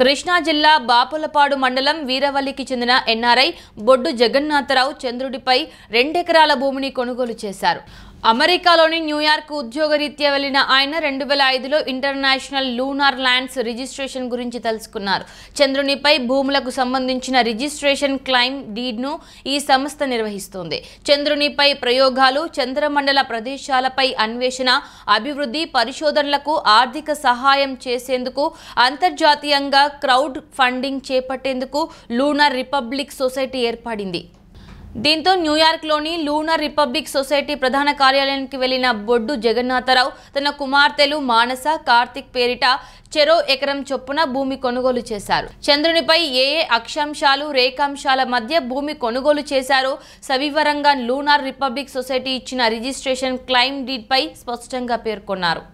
కృష్ణా జిల్లా బాపులపాడు మండలం వీరవల్లికి చెందిన ఎన్ఆర్ఐ బొడ్డు జగన్నాథరావు చంద్రుడిపై రెండెకరాల భూమిని కొనుగోలు చేశారు అమెరికాలోని న్యూయార్క్ ఉద్యోగరీత్యా వెళ్లిన ఆయన రెండు వేల ఐదులో ఇంటర్నేషనల్ లూనార్ ల్యాండ్స్ రిజిస్ట్రేషన్ గురించి తెలుసుకున్నారు చంద్రునిపై భూములకు సంబంధించిన రిజిస్ట్రేషన్ క్లైమ్ డీడ్ను ఈ సంస్థ నిర్వహిస్తోంది చంద్రునిపై ప్రయోగాలు చంద్రమండల ప్రదేశాలపై అన్వేషణ అభివృద్ధి పరిశోధనలకు ఆర్థిక సహాయం చేసేందుకు అంతర్జాతీయంగా క్రౌడ్ ఫండింగ్ చేపట్టేందుకు లూనార్ రిపబ్లిక్ సొసైటీ ఏర్పడింది దీంతో న్యూయార్క్లోని లూనర్ రిపబ్లిక్ సొసైటీ ప్రధాన కార్యాలయానికి వెళ్లిన బొడ్డు జగన్నాథరావు తన కుమార్తెలు మానస కార్తిక్ పేరిట చెరో ఎకరం చొప్పున భూమి కొనుగోలు చేశారు చంద్రునిపై ఏ ఏ అక్షాంశాలు రేఖాంశాల మధ్య భూమి కొనుగోలు చేశారో సవివరంగా లూనార్ రిపబ్లిక్ సొసైటీ ఇచ్చిన రిజిస్ట్రేషన్ క్లైమ్ డీడ్పై స్పష్టంగా పేర్కొన్నారు